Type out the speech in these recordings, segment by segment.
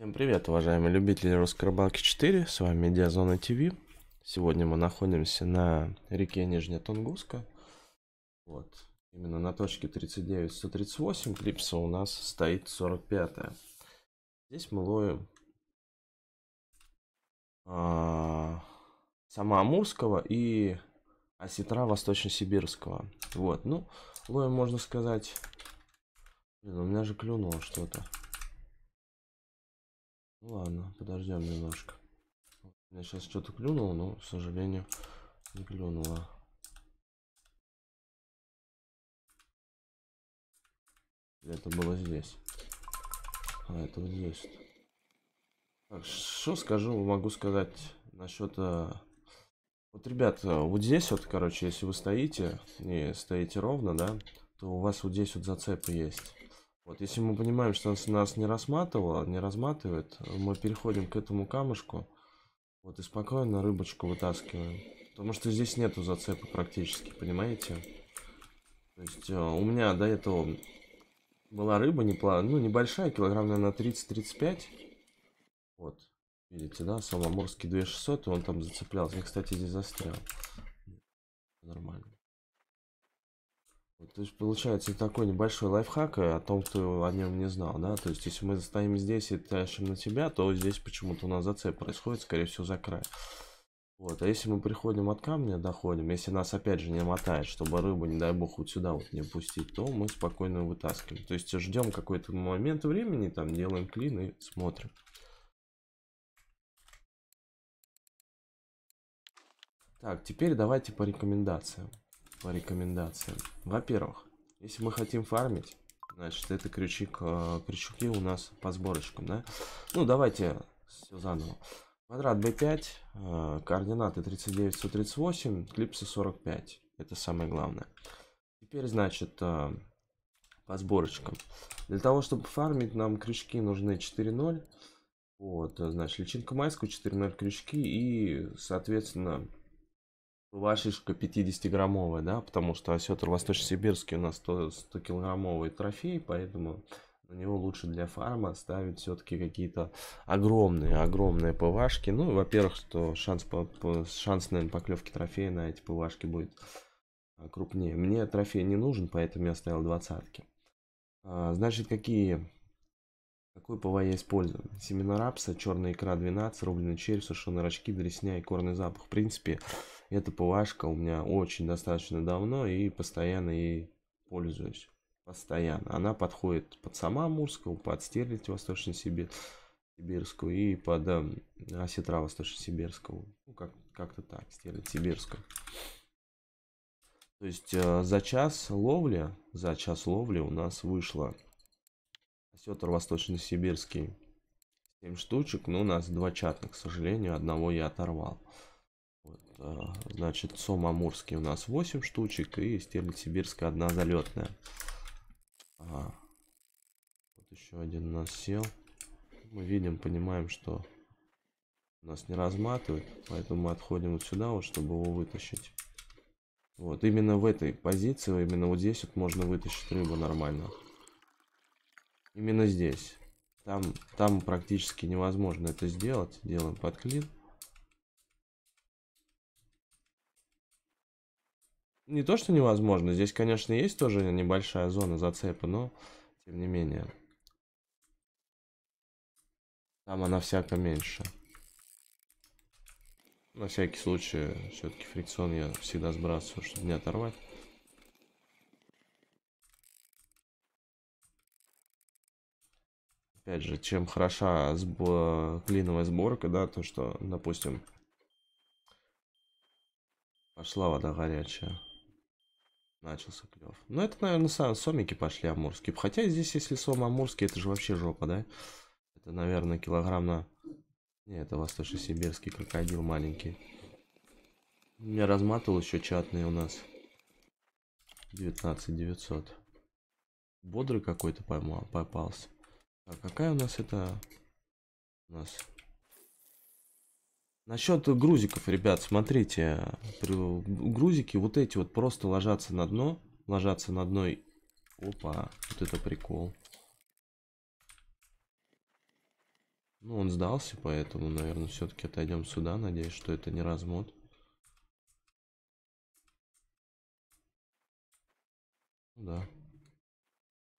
Всем привет, уважаемые любители русской рыбалки 4, с вами Диазона ТВ. Сегодня мы находимся на реке Нижняя Тунгуска. Вот, именно на точке 39-138 клипса у нас стоит 45 -я. Здесь мы ловим а, сама Амурского и осетра Восточно-Сибирского. Вот, ну, ловим, можно сказать... Блин, у меня же клюнуло что-то. Ну ладно, подождем немножко. Я сейчас что-то клюнул, но, к сожалению, не клюнуло. Это было здесь. А, это вот здесь. Так, что скажу, могу сказать насчет... Э, вот, ребят, э, вот здесь вот, короче, если вы стоите и стоите ровно, да, то у вас вот здесь вот зацепы есть. Вот, если мы понимаем, что нас, нас не рассматривало, не разматывает, мы переходим к этому камушку. Вот, и спокойно рыбочку вытаскиваем. Потому что здесь нету зацепа практически, понимаете? То есть э, у меня до этого была рыба непло... ну, небольшая, килограмм, наверное, 30-35. Вот, видите, да, Соломорский 2600, и он там зацеплялся. Я, кстати, здесь застрял. Нормально. То есть получается такой небольшой лайфхак э, о том, кто о нем не знал, да? То есть если мы стоим здесь и тащим на тебя, то здесь почему-то у нас зацеп происходит, скорее всего, за край. Вот, а если мы приходим от камня, доходим, если нас опять же не мотает, чтобы рыбу, не дай бог, вот сюда вот не пустить, то мы спокойно вытаскиваем. То есть ждем какой-то момент времени, там делаем клин и смотрим. Так, теперь давайте по рекомендациям по рекомендациям. Во-первых, если мы хотим фармить, значит, это крючик, крючки у нас по сборочкам, да? Ну, давайте все заново. Квадрат B5, э, координаты 39, 138, клипсы 45. Это самое главное. Теперь, значит, э, по сборочкам. Для того, чтобы фармить, нам крючки нужны 4.0. Вот, э, значит, личинка майскую, 4.0 крючки и, соответственно, Вашишка 50-граммовая, да, потому что осетр восточно-сибирский у нас 100-килограммовый трофей, поэтому на него лучше для фарма ставить все-таки какие-то огромные, огромные ПВшки. Ну, во-первых, что шанс, по, по, шанс, наверное, поклевки трофея на эти ПВшки будет а, крупнее. Мне трофей не нужен, поэтому я ставил двадцатки. А, значит, какие какой ПВ я использую? Семена рапса, черная икра 12, рубленый червь, сушеные рачки, дресня и корный запах. В принципе, эта плашка у меня очень достаточно давно и постоянно ей пользуюсь. Постоянно. Она подходит под сама мурскую, под стерлить Восточно-Сибирскую и под э, осетра восточно сибирскую Ну, как, как-то так, стерлить-сибирскую. То есть э, за час ловли, за час ловли у нас вышло осетр Восточно-Сибирский 7 штучек, но у нас два чатных, к сожалению, одного я оторвал. Вот, э, значит, сом амурский у нас 8 штучек и стерлить одна залетная. Ага. Вот еще один нас сел. Мы видим, понимаем, что нас не разматывает, поэтому мы отходим вот сюда, вот, чтобы его вытащить. Вот, именно в этой позиции, именно вот здесь вот можно вытащить рыбу нормально. Именно здесь. Там, там практически невозможно это сделать. Делаем подклин. не то, что невозможно. Здесь, конечно, есть тоже небольшая зона зацепа, но тем не менее. Там она всяко меньше. На всякий случай, все-таки фрикцион я всегда сбрасываю, чтобы не оторвать. Опять же, чем хороша сбо... клиновая сборка, да, то что, допустим, пошла вода горячая. Начался клев. Ну, это, наверное, сам, сомики пошли амурские. Хотя здесь, если сом амурский, это же вообще жопа, да? Это, наверное, килограмм на... Не, это восточно-сибирский крокодил маленький. Меня разматывал еще чатный у нас. 19 900. Бодрый какой-то поймал, попался. А какая у нас это... У нас Насчет грузиков, ребят, смотрите, грузики вот эти вот просто ложатся на дно, ложатся на дно. И... Опа, вот это прикол. Ну, он сдался, поэтому, наверное, все-таки отойдем сюда. Надеюсь, что это не размод. Ну да.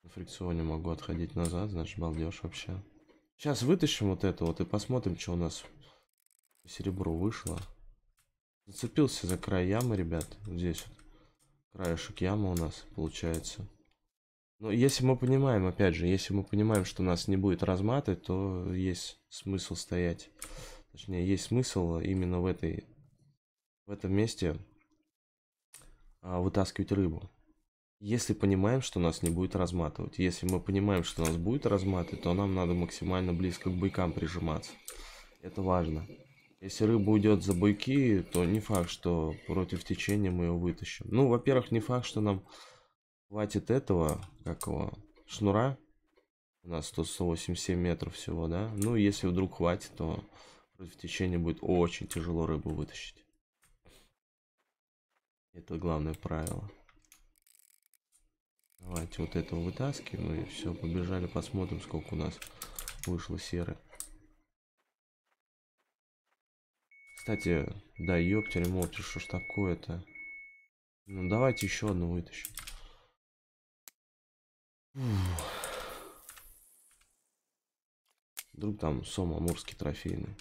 На фрикционе могу отходить назад, значит, балдеж вообще. Сейчас вытащим вот это вот и посмотрим, что у нас Серебро вышло. Зацепился за край ямы, ребят. Вот здесь вот краешек ямы у нас получается. Но если мы понимаем, опять же, если мы понимаем, что нас не будет разматывать, то есть смысл стоять. Точнее, есть смысл именно в этой в этом месте а, вытаскивать рыбу. Если понимаем, что нас не будет разматывать. Если мы понимаем, что нас будет разматывать, то нам надо максимально близко к бойкам прижиматься. Это важно. Если рыба уйдет за буйки, то не факт, что против течения мы ее вытащим. Ну, во-первых, не факт, что нам хватит этого, как его, шнура. У нас тут 187 метров всего, да? Ну, если вдруг хватит, то против течения будет очень тяжело рыбу вытащить. Это главное правило. Давайте вот этого вытаскиваем и все, побежали, посмотрим, сколько у нас вышло серы. кстати, да ёптель мопти, что ж такое-то? Ну давайте еще одну вытащим. Ух. Вдруг там Сом Амурский трофейный.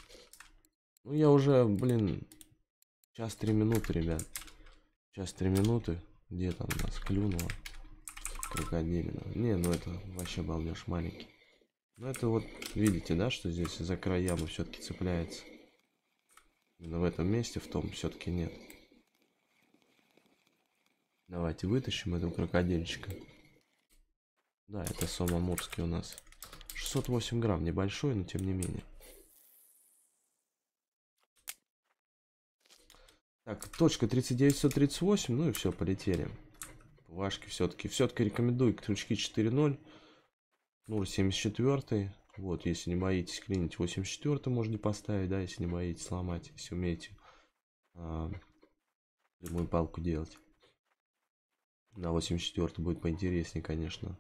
Ну я уже, блин, час три минуты, ребят. Час три минуты. Где там у нас клюнуло? Крокодилина. Не, ну это вообще балдеж маленький. Ну это вот, видите, да, что здесь за края мы все-таки цепляется. Именно в этом месте, в том все-таки нет. Давайте вытащим этого крокодильчика. Да, это сом амурский у нас. 608 грамм, небольшой, но тем не менее. Так, точка 3938, ну и все, полетели. Вашки все-таки. Все-таки рекомендую крючки 4.0. 0.74. Вот, если не боитесь клинить 84 можно поставить, да, если не боитесь сломать, если умеете а, прямую палку делать. На 84 будет поинтереснее, конечно.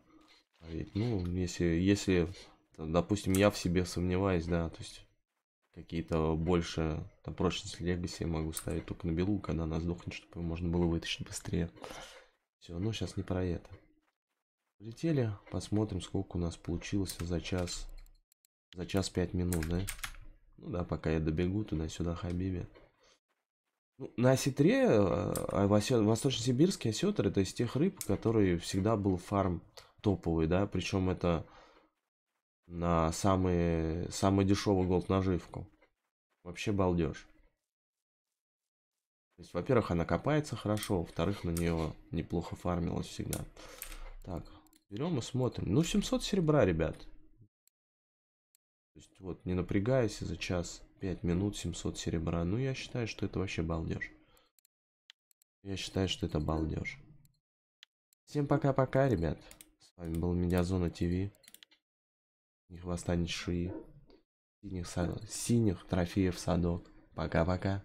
ну, если, если, допустим, я в себе сомневаюсь, да, то есть какие-то больше, там, прочность легаси я могу ставить только на белу, когда она сдохнет, чтобы можно было вытащить быстрее. Все, но ну, сейчас не про это. Прилетели, посмотрим, сколько у нас получилось за час за час пять минут, да? Ну да, пока я добегу туда-сюда, Хабиби. Ну, на осетре, э, а восточно-сибирский осетр, это из тех рыб, которые всегда был фарм топовый, да, причем это на самый, самый дешевый голд наживку. Вообще балдеж. То есть, во-первых, она копается хорошо, во-вторых, на нее неплохо фармилось всегда. Так, берем и смотрим. Ну, 700 серебра, ребят. То есть вот не напрягайся за час 5 минут 700 серебра. Ну я считаю, что это вообще балдеж. Я считаю, что это балдеж. Всем пока-пока, ребят. С вами был Медиазона ТВ. Не хвоста, ни шии. Синих, сад... Синих трофеев садок. Пока-пока.